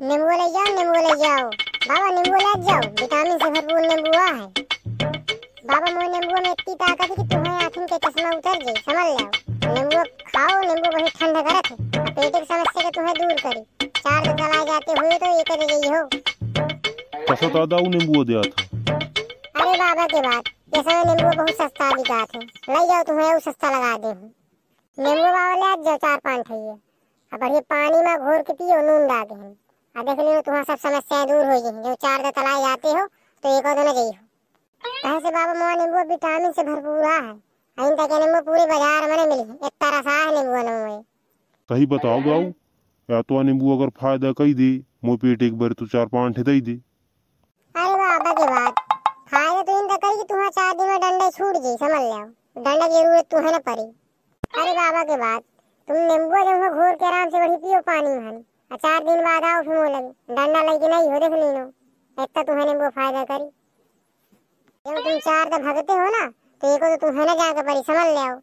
नींबू ले जाओ नींबू ले जाओ बाबा नींबू ले जाओ विटामिन से भरपूर नींबू है बाबा मोर नींबू में इतनी ताकत है कि तुम्हें आंखों के चश्मा उतर जाए समझ लो नींबू खाओ नींबू बहुत ठंडा करत है पेट की समस्या के तो तुम्हें दूर करी चार दिन चलाए जाते हुए तो ये कर तो गई हो कसो दादा वो नींबू दिया था अरे बाबा के बात ये समय नींबू बहुत सस्ता भी जात है ले जाओ तुम्हें वो सस्ता लगा दे नींबू बाबा ले जाओ चार पांच ठैया अब ये पानी में घोर के पियो नून डाल दे अब हाँ, देख लियो तुम्हारा सब समस्याएं दूर हो गई जो चार दो तलाई आते हो तो एक और दो न गई कहे से बाबा मोहन नींबू विटामिन से भरपूर है अभी तक नींबू पूरे बाजार में नहीं मिली इतना रसा है नींबू नींबू सही बताओ गाऊ या तो नींबू अगर फायदा कही दे मो पेट एक बार तो चार पांच दे दे अरे बाबा की बात फायदा तो इन तक कि तुम्हारा चार दिन में डंडे छूट गई समझ लियो डंडे की जरूरत तुम्हें न पड़ी अरे बाबा की बात तुम नींबू जब घोर के आराम से बढ़ी पियो पानी में चार दिन बाद आओ फिर लगी डंडा लगी नहीं हो देख लीनो इतना तुम्हें वो फायदा करी जब तुम चार तो भगते हो ना तो एक तो तुम्हें ना जाकर परी समझ ले आओ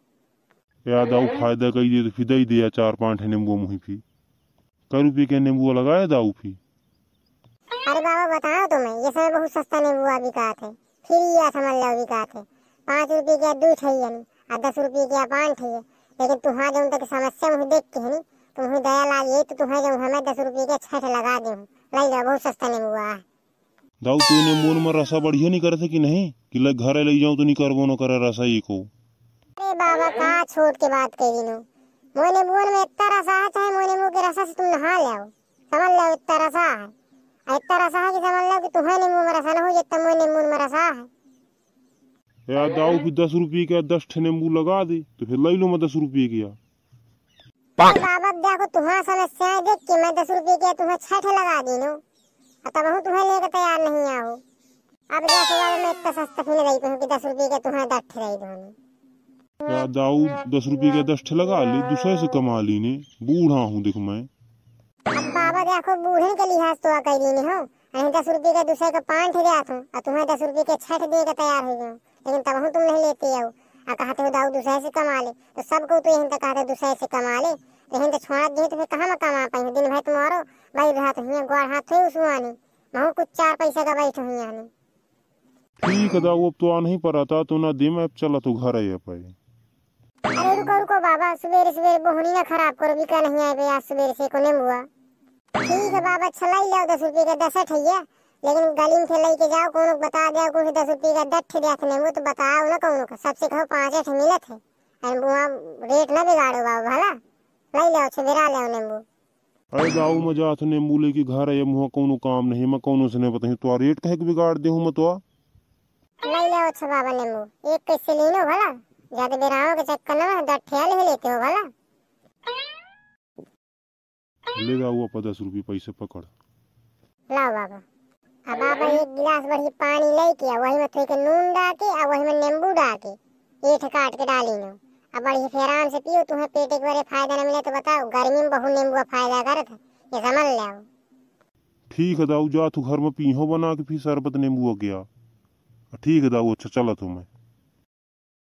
याद आओ फायदा कही दे तो फिदा ही दिया चार पांच है नींबू मुही फी कर पी के नींबू लगाया दाऊ फी अरे बाबा बताओ तुम्हें ये समय बहुत सस्ता नींबू अभी का थे फिर ये समझ लो अभी का थे पांच रुपये के दो ठही और दस रुपये के पाँच ठही लेकिन तुम्हारे उन तक समस्या मुझे देख के है नी तुम्हें दयालाल ये तो तुम्हें जब हमें दस रुपये के छठ लगा दूँ लग जाओ बहुत सस्ता नहीं हुआ दाऊ तू ने मोन में रसा बढ़िया नहीं करे थे कि नहीं कि लग घर ले जाऊं तो नहीं कर वो न करे रसा ये को अरे बाबा का छोड़ के बात करी नो मोने मोन में इतना रसा है चाहे मोने मुंह के रसा से तुम नहा ले आओ समझ लो इतना रसा है इतना रसा है कि समझ लो कि तुम्हें नींबू में रसा ना हो जितना मोने मोन में रसा है यार दाऊ भी दस रुपये का दस ठने मुँह लगा दे तो फिर ले लो मैं दस रुपये की यार बाबा देखो तुम्हारा समस्या है देख के मैं दस रुपए के तुम्हें छठ लगा दी नो तब हूँ तुम्हें लेकर तैयार नहीं आओ अब देखो मैं इतना सस्ता फिर रही हूँ कि दस रुपए के तुम्हें दठ रही दोनों या दाऊ दस रुपए के दस लगा ली दूसरे से कमा ली ने बूढ़ा हूँ देख मैं अब बाबा देखो बूढ़े के लिहाज तो आ ली ने हो अहीं दस रुपए के दूसरे का पांच दे गया हूँ और तुम्हें दस रुपए के छठ दे के तैयार हो गया लेकिन तब हूँ तुम नहीं लेते आओ और कहते हो दाऊ दूसरे से कमा ले तो सबको तो यही कहते दूसरे से कमा ले लेकिन तो छोड़ा दिए तो फिर कहाँ में कमा पाई दिन भर तुम्हारो तो भाई रहा तो हियाँ गोड़ हाथ तो हुई उसमें महू कुछ चार पैसे का बैठ हुई आनी ठीक है दाऊ अब तो आ नहीं पड़ा तो ना दी अब चला तू तो घर आई पाई अरे रुको रुको बाबा सवेरे सवेरे बोहनी ना खराब करो भी का नहीं आए आज सवेरे से को नहीं हुआ ठीक है बाबा चला ही लाओ दस रुपये का दस है लेकिन गली में खेल के जाओ कोनो बता दिया कोनो दस रुपये का दट देखने वो तो बताओ ना कौन का सबसे कहो पाँच अठ मिले थे अरे वहाँ रेट ना बिगाड़ो बाबू भला ले लो सवेरा लो नींबू अरे जाओ मैं जात नींबू लेके घर है मुँह कोनो काम नहीं मैं कोनो से नहीं बताई तो रेट कहे बिगाड़ दे मैं तो ले लो अच्छा बाबा नींबू एक कैसे ले लो भला ज्यादा बेराओ के चक्कर ना दट ठेल ही लेते हो भला ले जाओ आप दस रुपये पैसे पकड़ लाओ बाबा अब आप एक गिलास बढ़ी पानी ले के वही में थोड़ी तो नून डाल के और वही में नींबू डाल डाके एठ काट के डाली नो अब बड़ी बढ़िया फेरान से पियो तुम्हें पेट एक बारे फायदा न मिले तो बताओ गर्मी में बहुत नींबू का फायदा करत है ये समझ ले ठीक है दाऊ जा तू घर में पीहो बना के फिर शरबत नींबू हो गया ठीक है दाऊ अच्छा चला तुम्हें